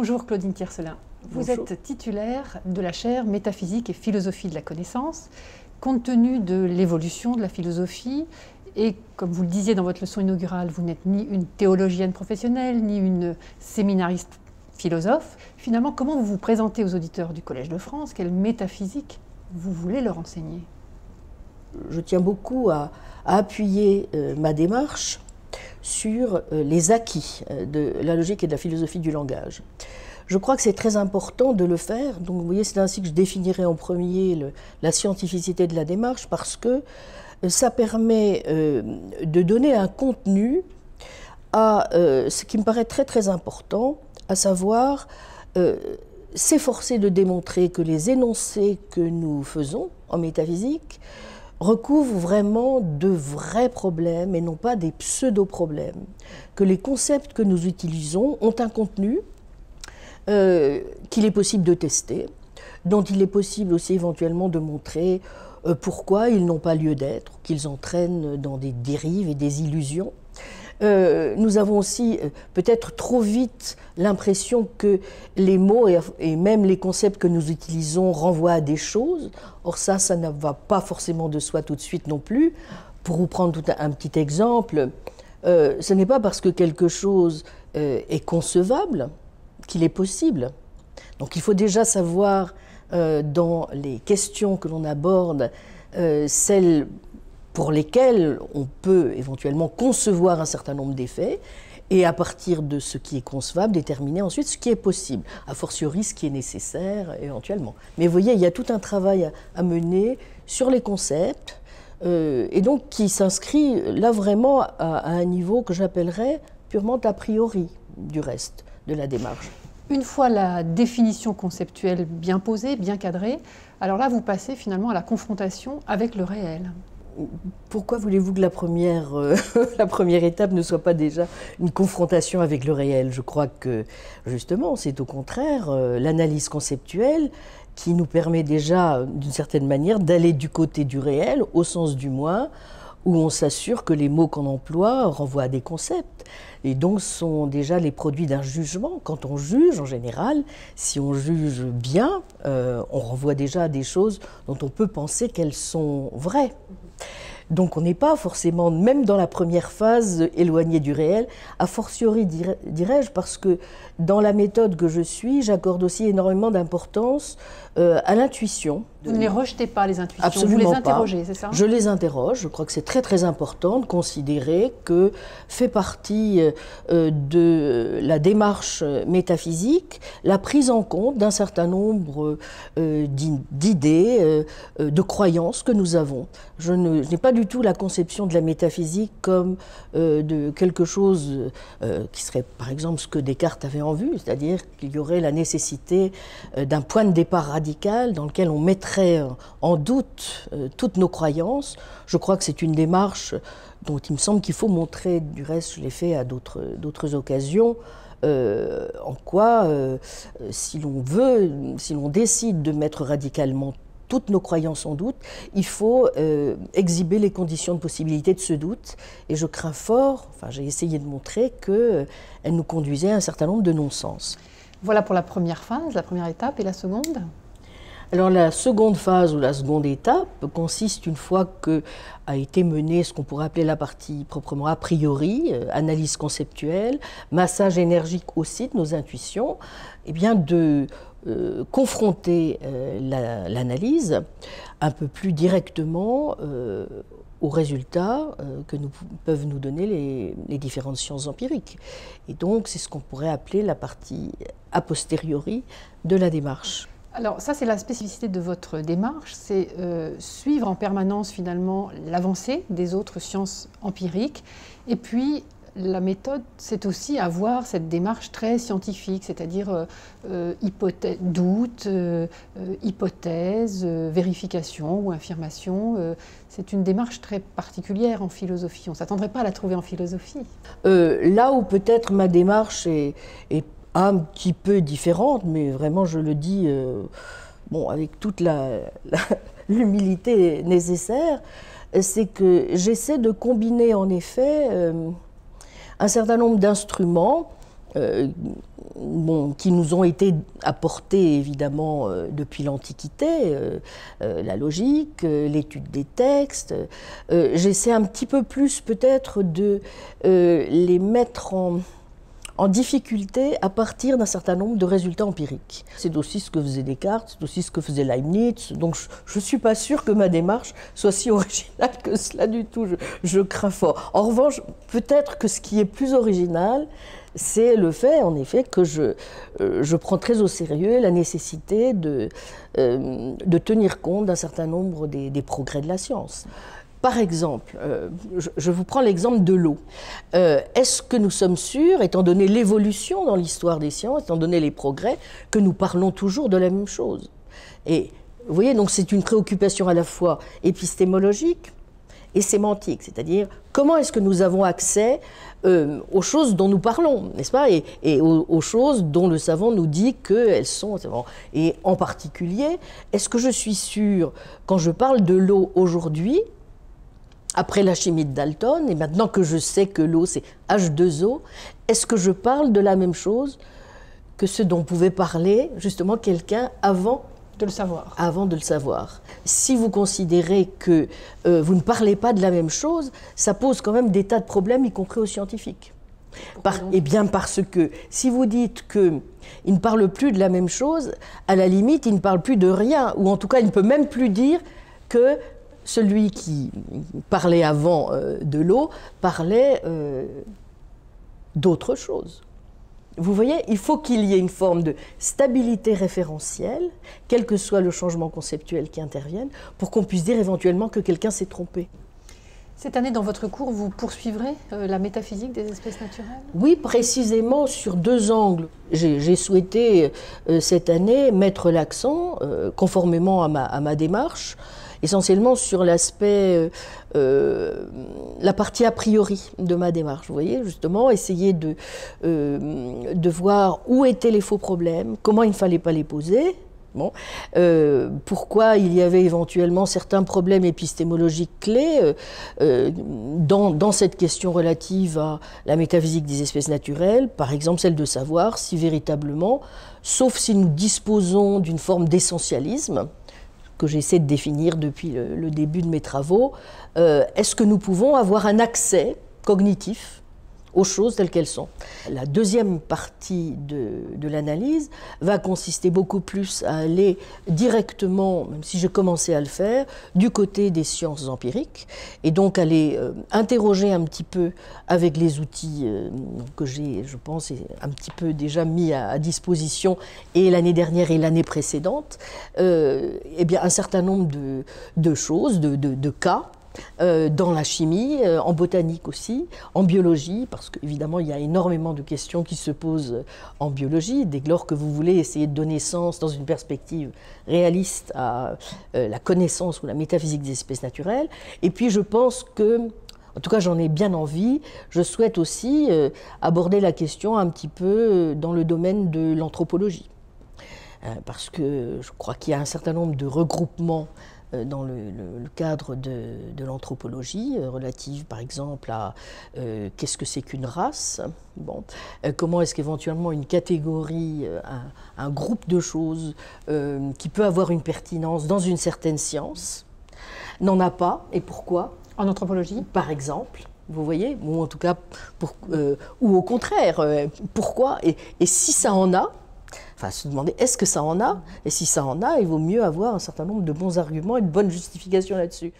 Bonjour Claudine Tierselin, Vous êtes titulaire de la chaire Métaphysique et philosophie de la connaissance. Compte tenu de l'évolution de la philosophie, et comme vous le disiez dans votre leçon inaugurale, vous n'êtes ni une théologienne professionnelle, ni une séminariste philosophe. Finalement, comment vous vous présentez aux auditeurs du Collège de France Quelle métaphysique vous voulez leur enseigner Je tiens beaucoup à, appuyer euh, ma démarche sur euh, les acquis euh, de la logique et de la philosophie du langage. Je crois que c'est très important de le faire. Donc, vous voyez, c'est ainsi que je définirai en premier la scientificité de la démarche parce que euh, ça permet de donner un contenu à ce qui me paraît très très important, à savoir s'efforcer de démontrer que les énoncés que nous faisons en métaphysique recouvre vraiment de vrais problèmes et non pas des pseudo-problèmes. Que les concepts que nous utilisons ont un contenu euh, qu'il est possible de tester, dont il est possible aussi éventuellement de montrer euh, pourquoi ils n'ont pas lieu d'être, qu'ils entraînent dans des dérives et des illusions, euh, nous avons aussi euh, peut-être trop vite l'impression que les mots et, même les concepts que nous utilisons renvoient à des choses. Or ça, ça ne va pas forcément de soi tout de suite non plus. Pour vous prendre un, petit exemple, euh, ce n'est pas parce que quelque chose est concevable qu'il est possible. Donc il faut déjà savoir dans les questions que l'on aborde, celles pour lesquels on peut éventuellement concevoir un certain nombre d'effets et à partir de ce qui est concevable, déterminer ensuite ce qui est possible, a fortiori ce qui est nécessaire éventuellement. Mais vous voyez, il y a tout un travail à, mener sur les concepts, euh, et donc qui s'inscrit là vraiment à, à un niveau que j'appellerais purement a priori du reste de la démarche. Une fois la définition conceptuelle bien posée, bien cadrée, alors là vous passez finalement à la confrontation avec le réel pourquoi voulez-vous que euh, la première, étape ne soit pas déjà une confrontation avec le réel Je crois que justement, c'est au contraire euh, l'analyse conceptuelle qui nous permet déjà, d'une certaine manière, d'aller du côté du réel, au sens du moins, où on s'assure que les mots qu'on emploie renvoient à des concepts et donc sont déjà les produits d'un jugement. Quand on juge, en général, si on juge bien, euh, on renvoie déjà à des choses dont on peut penser qu'elles sont vraies. Donc on n'est pas forcément, même dans la première phase, éloigné du réel, a fortiori dirais-je, parce que dans la méthode que je suis, j'accorde aussi énormément d'importance euh, à l'intuition. Vous ne les rejetez pas, les intuitions, Absolument vous les interrogez, c'est ça Je les interroge, je crois que c'est très très important de considérer que fait partie euh, de la démarche métaphysique la prise en compte d'un certain nombre euh, d'idées, de croyances que nous avons. Je n'ai pas du tout la conception de la métaphysique comme de quelque chose qui serait par exemple ce que Descartes avait en vue, c'est-à-dire qu'il y aurait la nécessité d'un point de départ radical dans lequel on mettrait euh, en doute euh, toutes nos croyances. Je crois que c'est une démarche euh, dont il me semble qu'il faut montrer, du reste je l'ai fait à d'autres occasions, en quoi, si l'on veut, si l'on décide de mettre radicalement toutes nos croyances en doute, il faut exhiber les conditions de possibilité de ce doute. Et je crains fort, enfin j'ai essayé de montrer qu'elle elle nous conduisait à un certain nombre de non-sens. Voilà pour la première phase, la première étape et la seconde alors la seconde phase ou la seconde étape consiste une fois que a été menée ce qu'on pourrait appeler la partie proprement a priori, euh, analyse conceptuelle, massage énergique aussi de nos intuitions, et eh bien de euh, confronter euh, l'analyse un peu plus directement aux résultats que nous, peuvent nous donner les, différentes sciences empiriques. Et donc, c'est ce qu'on pourrait appeler la partie a posteriori de la démarche. Alors ça, c'est la spécificité de votre démarche, c'est euh, suivre en permanence finalement l'avancée des autres sciences empiriques. Et puis, la méthode, c'est aussi avoir cette démarche très scientifique, c'est-à-dire euh, euh, doute, hypothèse, vérification ou affirmation. c'est une démarche très particulière en philosophie. On ne s'attendrait pas à la trouver en philosophie. là où peut-être ma démarche est, est un petit peu différente, mais vraiment, je le dis euh, bon, avec toute l'humilité la, nécessaire, c'est que j'essaie de combiner en effet euh, un certain nombre d'instruments. Euh, bon, qui nous ont été apportés évidemment depuis l'Antiquité, la logique, l'étude des textes. J'essaie un petit peu plus peut-être de les mettre en, en difficulté à partir d'un certain nombre de résultats empiriques. C'est aussi ce que faisait Descartes, c'est aussi ce que faisait Leibniz, donc je ne suis pas sûre que ma démarche soit si originale que cela du tout, je, crains fort. En revanche, peut-être que ce qui est plus original, c'est le fait, en effet, que je, euh, je, prends très au sérieux la nécessité de, euh, de tenir compte d'un certain nombre des, des, progrès de la science. Par exemple, euh, je, vous prends l'exemple de l'eau. Euh, est-ce que nous sommes sûrs, étant donné l'évolution dans l'histoire des sciences, étant donné les progrès, que nous parlons toujours de la même chose Et vous voyez, donc c'est une préoccupation à la fois épistémologique, et sémantique, c'est-à-dire comment est-ce que nous avons accès euh, aux choses dont nous parlons, n'est-ce pas, et, aux, aux, choses dont le savant nous dit qu'elles sont. Et en particulier, est-ce que je suis sûr, quand je parle de l'eau aujourd'hui, après la chimie de Dalton, et maintenant que je sais que l'eau c'est H2O, est-ce que je parle de la même chose que ce dont pouvait parler justement quelqu'un avant de le savoir Avant de le savoir. Si vous considérez que euh, vous ne parlez pas de la même chose, ça pose quand même des tas de problèmes, y compris aux scientifiques. Par, eh bien parce que si vous dites que ne parle plus de la même chose, à la limite, il ne parle plus de rien, ou en tout cas, il ne peut même plus dire que celui qui parlait avant euh, de l'eau parlait euh, d'autre chose. Vous voyez, il faut qu'il y ait une forme de stabilité référentielle, quel que soit le changement conceptuel qui intervienne, pour qu'on puisse dire éventuellement que quelqu'un s'est trompé. Cette année, dans votre cours, vous poursuivrez euh, la métaphysique des espèces naturelles Oui, précisément sur deux angles. J'ai souhaité cette année mettre l'accent, conformément à ma démarche, essentiellement sur l'aspect, euh, euh, la partie a priori de ma démarche. Vous voyez, justement, essayer de, euh, de voir où étaient les faux problèmes, comment il ne fallait pas les poser. Bon. pourquoi il y avait éventuellement certains problèmes épistémologiques clés dans, dans, cette question relative à la métaphysique des espèces naturelles, par exemple celle de savoir si véritablement, sauf si nous disposons d'une forme d'essentialisme, que j'essaie de définir depuis le, début de mes travaux, euh, est-ce que nous pouvons avoir un accès cognitif aux choses telles qu'elles sont. La deuxième partie de, l'analyse va consister beaucoup plus à aller directement, même si j'ai commencé à le faire, du côté des sciences empiriques, et donc aller euh, interroger un petit peu avec les outils euh, que j'ai, je pense, un petit peu déjà mis à, disposition, et l'année dernière et l'année précédente, euh, eh bien un certain nombre de, choses, de cas euh, dans la chimie, euh, en botanique aussi, en biologie, parce qu'évidemment, il y a énormément de questions qui se posent en biologie. Dès lors que vous voulez essayer de donner sens dans une perspective réaliste à euh, la connaissance ou la métaphysique des espèces naturelles. Et puis, je pense que en tout cas, j'en ai bien envie. Je souhaite aussi aborder la question un petit peu dans le domaine de l'anthropologie. parce que je crois qu'il y a un certain nombre de regroupements euh, dans le, cadre de, de l'anthropologie, euh, relative par exemple à euh, qu'est-ce que c'est qu'une race, bon, comment est-ce qu'éventuellement une catégorie, un, groupe de choses qui peut avoir une pertinence dans une certaine science n'en a pas et pourquoi En anthropologie Par exemple vous voyez Ou en tout cas, ou au contraire, pourquoi et, si ça en a, Enfin, se demander est-ce que ça en a Et si ça en a, il vaut mieux avoir un certain nombre de bons arguments et de bonnes justifications là-dessus.